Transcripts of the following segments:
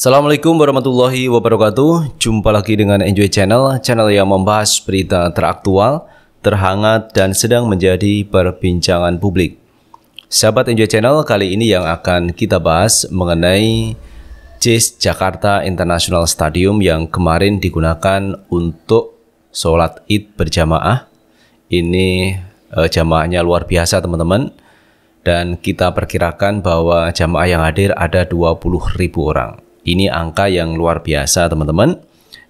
Assalamualaikum warahmatullahi wabarakatuh. Jumpa lagi dengan Enjoy Channel, channel yang membahas berita teraktual, terhangat, dan sedang menjadi perbincangan publik. Sahabat Enjoy Channel, kali ini yang akan kita bahas mengenai JIS Jakarta International Stadium yang kemarin digunakan untuk sholat id berjamaah. Ini eh, jamaahnya luar biasa teman-teman. Dan kita perkirakan bahwa jamaah yang hadir ada ribu orang. Ini angka yang luar biasa teman-teman,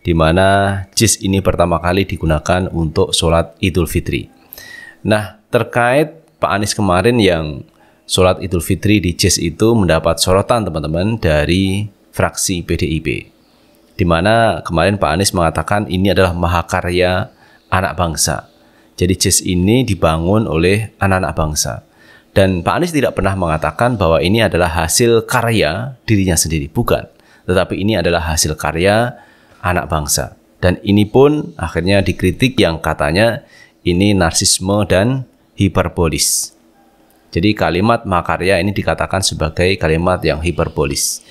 di mana jis ini pertama kali digunakan untuk sholat idul fitri. Nah, terkait Pak Anies kemarin yang sholat idul fitri di jis itu mendapat sorotan teman-teman dari fraksi PDIP. Di mana kemarin Pak Anies mengatakan ini adalah mahakarya anak bangsa. Jadi JIS ini dibangun oleh anak-anak bangsa. Dan Pak Anies tidak pernah mengatakan bahwa ini adalah hasil karya dirinya sendiri, bukan tetapi ini adalah hasil karya anak bangsa. Dan ini pun akhirnya dikritik yang katanya ini narsisme dan hiperbolis. Jadi kalimat makarya ini dikatakan sebagai kalimat yang hiperbolis.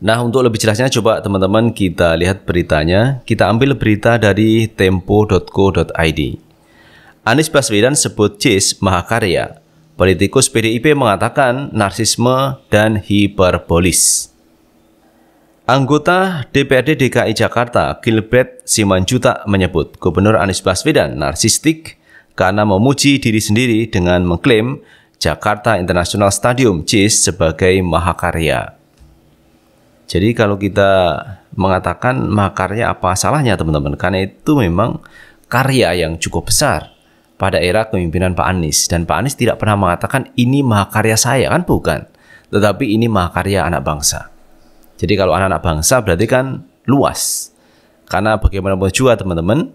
Nah, untuk lebih jelasnya coba teman-teman kita lihat beritanya. Kita ambil berita dari tempo.co.id. Anies Baswedan sebut CIS mahakarya. Politikus PDIP mengatakan narsisme dan hiperbolis. Anggota DPRD DKI Jakarta Gilbert Simanjuta menyebut Gubernur Anies Baswedan narsistik karena memuji diri sendiri dengan mengklaim Jakarta International Stadium JIS sebagai mahakarya. Jadi kalau kita mengatakan mahakarya apa salahnya teman-teman? Karena itu memang karya yang cukup besar pada era kepemimpinan Pak Anies dan Pak Anies tidak pernah mengatakan ini mahakarya saya kan bukan, tetapi ini mahakarya anak bangsa. Jadi kalau anak-anak bangsa berarti kan luas. Karena bagaimana bagaimanapun juga teman-teman,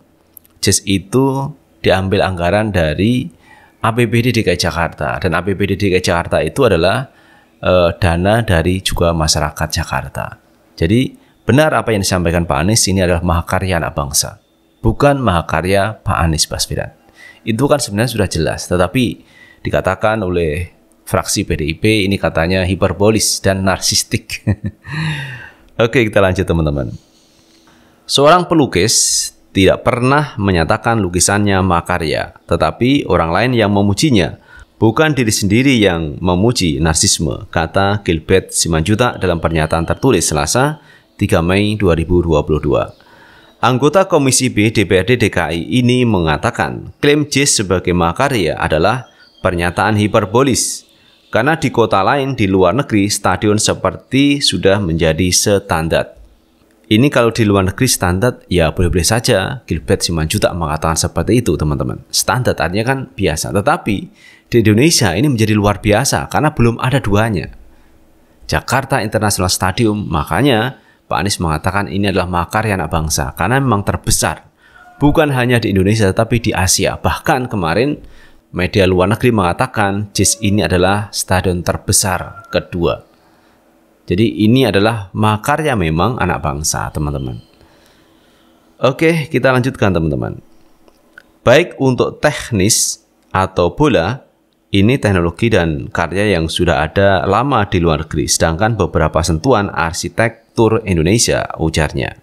JIS itu diambil anggaran dari APBD DKI Jakarta dan APBD DKI Jakarta itu adalah e, dana dari juga masyarakat Jakarta. Jadi benar apa yang disampaikan Pak Anies ini adalah mahakarya anak bangsa, bukan mahakarya Pak Anies Baswedan. Itu kan sebenarnya sudah jelas, tetapi dikatakan oleh fraksi PDIP ini katanya hiperbolis dan narsistik. Oke, kita lanjut teman-teman. Seorang pelukis tidak pernah menyatakan lukisannya makarya, tetapi orang lain yang memujinya. Bukan diri sendiri yang memuji narsisme, kata Gilbert Simanjuta dalam pernyataan tertulis Selasa 3 Mei 2022. Anggota Komisi B DPRD DKI ini mengatakan klaim J sebagai makarya adalah pernyataan hiperbolis karena di kota lain di luar negeri, stadion seperti sudah menjadi standar. Ini kalau di luar negeri standar, ya boleh-boleh saja Gilbert Simanjuntak mengatakan seperti itu, teman-teman. Standar artinya kan biasa. Tetapi di Indonesia ini menjadi luar biasa karena belum ada duanya. Jakarta International Stadium, makanya Pak Anies mengatakan ini adalah makar anak bangsa karena memang terbesar. Bukan hanya di Indonesia tetapi di Asia. Bahkan kemarin Media luar negeri mengatakan JIS ini adalah stadion terbesar kedua. Jadi ini adalah makarya memang anak bangsa, teman-teman. Oke, kita lanjutkan, teman-teman. Baik untuk teknis atau bola, ini teknologi dan karya yang sudah ada lama di luar negeri, sedangkan beberapa sentuhan arsitektur Indonesia, ujarnya.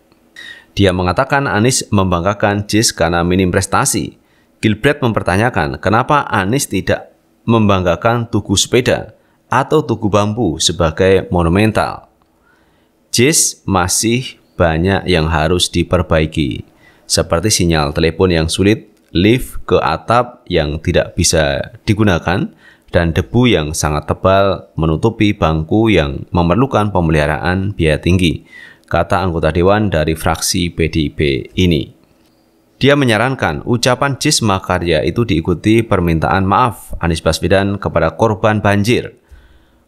Dia mengatakan Anies membanggakan JIS karena minim prestasi, Gilbert mempertanyakan kenapa Anies tidak membanggakan tugu sepeda atau tugu bambu sebagai monumental. JIS masih banyak yang harus diperbaiki, seperti sinyal telepon yang sulit, lift ke atap yang tidak bisa digunakan, dan debu yang sangat tebal menutupi bangku yang memerlukan pemeliharaan biaya tinggi, kata anggota dewan dari fraksi PDIP ini. Dia menyarankan ucapan Jisma Karya itu diikuti permintaan maaf Anies Baswedan kepada korban banjir.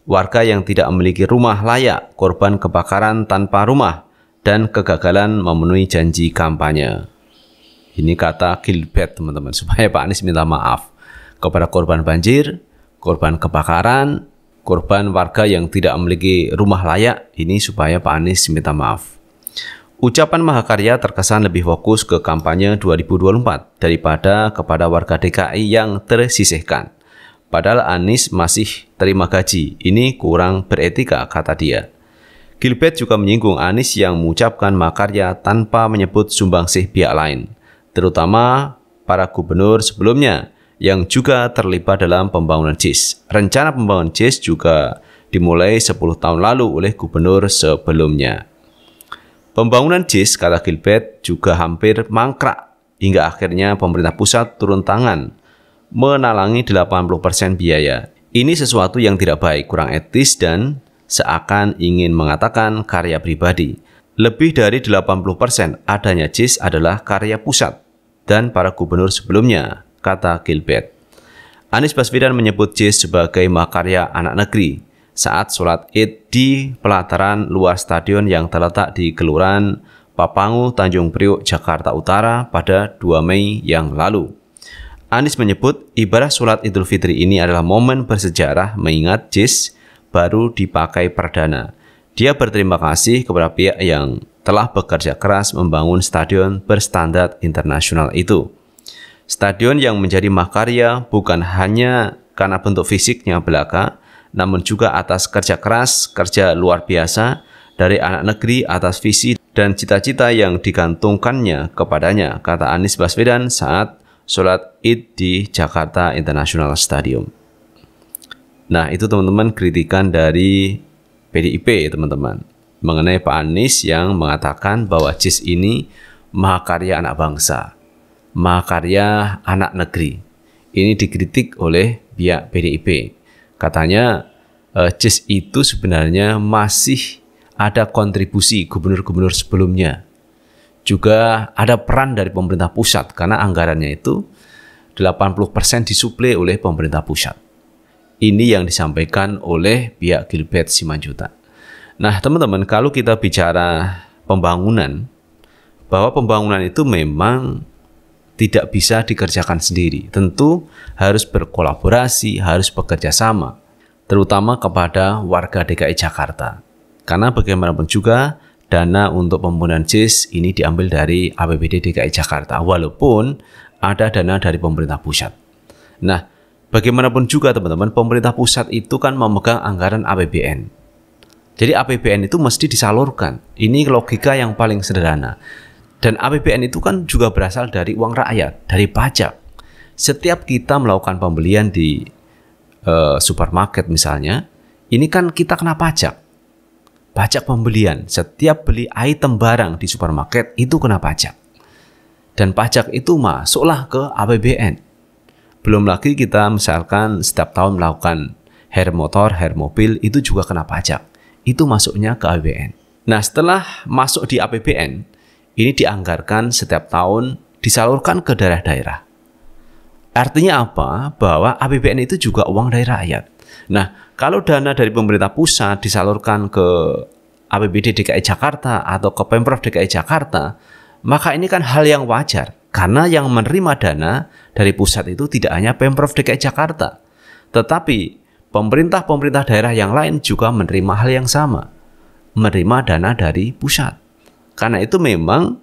Warga yang tidak memiliki rumah layak, korban kebakaran tanpa rumah, dan kegagalan memenuhi janji kampanye. Ini kata Gilbert teman-teman, supaya Pak Anies minta maaf kepada korban banjir, korban kebakaran, korban warga yang tidak memiliki rumah layak, ini supaya Pak Anies minta maaf. Ucapan Mahakarya terkesan lebih fokus ke kampanye 2024 daripada kepada warga DKI yang tersisihkan. Padahal Anies masih terima gaji, ini kurang beretika, kata dia. Gilbert juga menyinggung Anies yang mengucapkan Mahakarya tanpa menyebut sumbangsih pihak lain, terutama para gubernur sebelumnya yang juga terlibat dalam pembangunan JIS. Rencana pembangunan JIS juga dimulai 10 tahun lalu oleh gubernur sebelumnya. Pembangunan JIS, kata Gilbert, juga hampir mangkrak hingga akhirnya pemerintah pusat turun tangan menalangi 80% biaya. Ini sesuatu yang tidak baik, kurang etis dan seakan ingin mengatakan karya pribadi. Lebih dari 80% adanya JIS adalah karya pusat dan para gubernur sebelumnya, kata Gilbert. Anies Baswedan menyebut JIS sebagai makarya anak negeri saat sholat id di pelataran luas stadion yang terletak di Kelurahan Papangu, Tanjung Priuk, Jakarta Utara pada 2 Mei yang lalu. Anies menyebut ibadah sholat idul fitri ini adalah momen bersejarah mengingat JIS baru dipakai perdana. Dia berterima kasih kepada pihak yang telah bekerja keras membangun stadion berstandar internasional itu. Stadion yang menjadi makarya bukan hanya karena bentuk fisiknya belaka, namun juga atas kerja keras, kerja luar biasa dari anak negeri atas visi dan cita-cita yang digantungkannya kepadanya, kata Anies Baswedan saat sholat Id di Jakarta International Stadium. Nah, itu teman-teman kritikan dari PDIP, teman-teman, mengenai Pak Anies yang mengatakan bahwa CIS ini mahakarya anak bangsa, mahakarya anak negeri. Ini dikritik oleh pihak PDIP. Katanya uh, eh, CIS itu sebenarnya masih ada kontribusi gubernur-gubernur sebelumnya. Juga ada peran dari pemerintah pusat karena anggarannya itu 80% disuplai oleh pemerintah pusat. Ini yang disampaikan oleh pihak Gilbert Simanjuta. Nah, teman-teman, kalau kita bicara pembangunan, bahwa pembangunan itu memang tidak bisa dikerjakan sendiri. Tentu harus berkolaborasi, harus bekerja sama, terutama kepada warga DKI Jakarta. Karena bagaimanapun juga dana untuk pembangunan JIS ini diambil dari APBD DKI Jakarta, walaupun ada dana dari pemerintah pusat. Nah, bagaimanapun juga teman-teman, pemerintah pusat itu kan memegang anggaran APBN. Jadi APBN itu mesti disalurkan. Ini logika yang paling sederhana. Dan APBN itu kan juga berasal dari uang rakyat, dari pajak. Setiap kita melakukan pembelian di uh, supermarket misalnya, ini kan kita kena pajak. Pajak pembelian, setiap beli item barang di supermarket itu kena pajak. Dan pajak itu masuklah ke APBN. Belum lagi kita misalkan setiap tahun melakukan hair motor, hair mobil itu juga kena pajak. Itu masuknya ke APBN. Nah, setelah masuk di APBN, ini dianggarkan setiap tahun disalurkan ke daerah-daerah. Artinya apa? Bahwa APBN itu juga uang dari rakyat. Nah, kalau dana dari pemerintah pusat disalurkan ke APBD DKI Jakarta atau ke Pemprov DKI Jakarta, maka ini kan hal yang wajar karena yang menerima dana dari pusat itu tidak hanya Pemprov DKI Jakarta, tetapi pemerintah-pemerintah daerah yang lain juga menerima hal yang sama, menerima dana dari pusat. Karena itu memang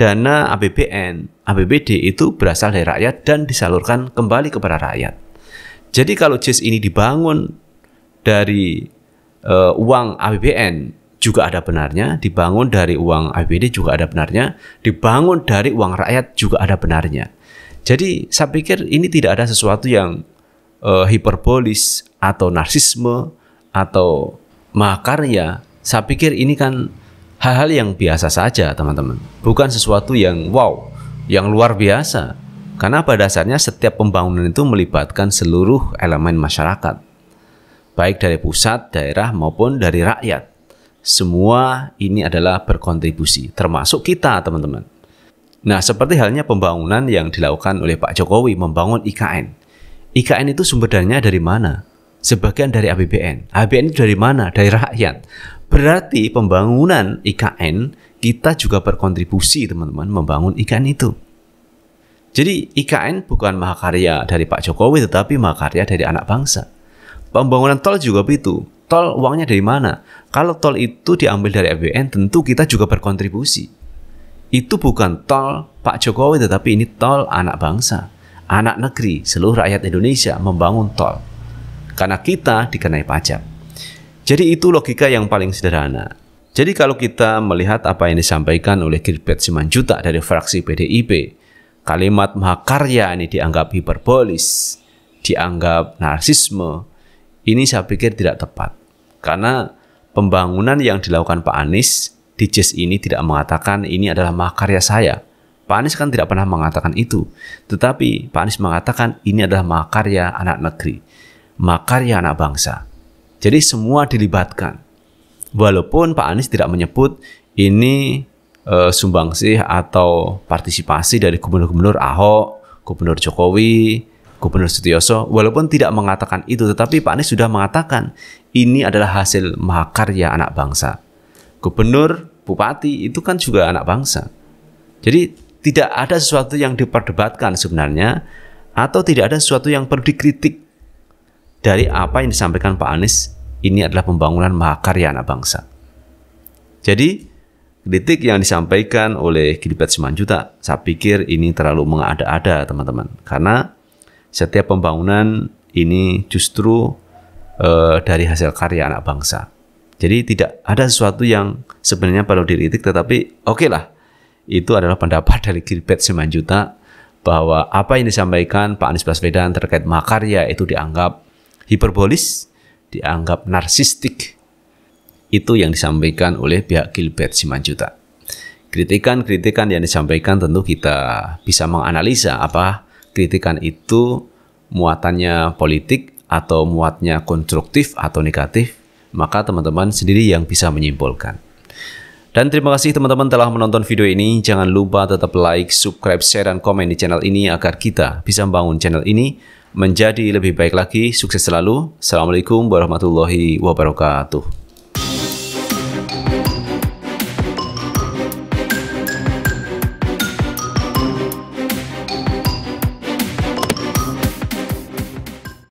dana APBN, APBD itu berasal dari rakyat dan disalurkan kembali kepada rakyat. Jadi kalau JIS ini dibangun dari uh, uang APBN juga ada benarnya, dibangun dari uang APBD juga ada benarnya, dibangun dari uang rakyat juga ada benarnya. Jadi saya pikir ini tidak ada sesuatu yang uh, hiperbolis atau narsisme atau makarya. Saya pikir ini kan hal-hal yang biasa saja, teman-teman. Bukan sesuatu yang wow, yang luar biasa. Karena pada dasarnya setiap pembangunan itu melibatkan seluruh elemen masyarakat. Baik dari pusat, daerah maupun dari rakyat. Semua ini adalah berkontribusi, termasuk kita, teman-teman. Nah, seperti halnya pembangunan yang dilakukan oleh Pak Jokowi membangun IKN. IKN itu sumbernya dari mana? Sebagian dari APBN. APBN itu dari mana? Dari rakyat. Berarti pembangunan IKN kita juga berkontribusi teman-teman membangun IKN itu. Jadi IKN bukan mahakarya dari Pak Jokowi tetapi mahakarya dari anak bangsa. Pembangunan tol juga begitu. Tol uangnya dari mana? Kalau tol itu diambil dari APBN tentu kita juga berkontribusi. Itu bukan tol Pak Jokowi tetapi ini tol anak bangsa. Anak negeri, seluruh rakyat Indonesia membangun tol. Karena kita dikenai pajak. Jadi itu logika yang paling sederhana. Jadi kalau kita melihat apa yang disampaikan oleh Gilbert Simanjuta dari fraksi PDIP, kalimat mahakarya ini dianggap hiperbolis, dianggap narsisme, ini saya pikir tidak tepat. Karena pembangunan yang dilakukan Pak Anies di JES ini tidak mengatakan ini adalah mahakarya saya. Pak Anies kan tidak pernah mengatakan itu. Tetapi Pak Anies mengatakan ini adalah mahakarya anak negeri, mahakarya anak bangsa. Jadi semua dilibatkan. Walaupun Pak Anies tidak menyebut ini e, sumbangsih atau partisipasi dari gubernur-gubernur Ahok, gubernur Jokowi, gubernur Sutioso, walaupun tidak mengatakan itu, tetapi Pak Anies sudah mengatakan ini adalah hasil mahakarya anak bangsa. Gubernur, bupati itu kan juga anak bangsa. Jadi tidak ada sesuatu yang diperdebatkan sebenarnya atau tidak ada sesuatu yang perlu dikritik dari apa yang disampaikan Pak Anies ini adalah pembangunan mahakarya anak bangsa. Jadi, kritik yang disampaikan oleh Gilbert Simanjuta, saya pikir ini terlalu mengada-ada, teman-teman. Karena setiap pembangunan ini justru e, dari hasil karya anak bangsa. Jadi tidak ada sesuatu yang sebenarnya perlu diritik, tetapi oke okay lah, itu adalah pendapat dari Gilbert Simanjuta bahwa apa yang disampaikan Pak Anies Baswedan terkait makarya itu dianggap hiperbolis dianggap narsistik. Itu yang disampaikan oleh pihak Gilbert Simanjuta. Kritikan-kritikan yang disampaikan tentu kita bisa menganalisa apa kritikan itu muatannya politik atau muatnya konstruktif atau negatif, maka teman-teman sendiri yang bisa menyimpulkan. Dan terima kasih teman-teman telah menonton video ini. Jangan lupa tetap like, subscribe, share, dan komen di channel ini agar kita bisa membangun channel ini menjadi lebih baik lagi. Sukses selalu. Assalamualaikum warahmatullahi wabarakatuh.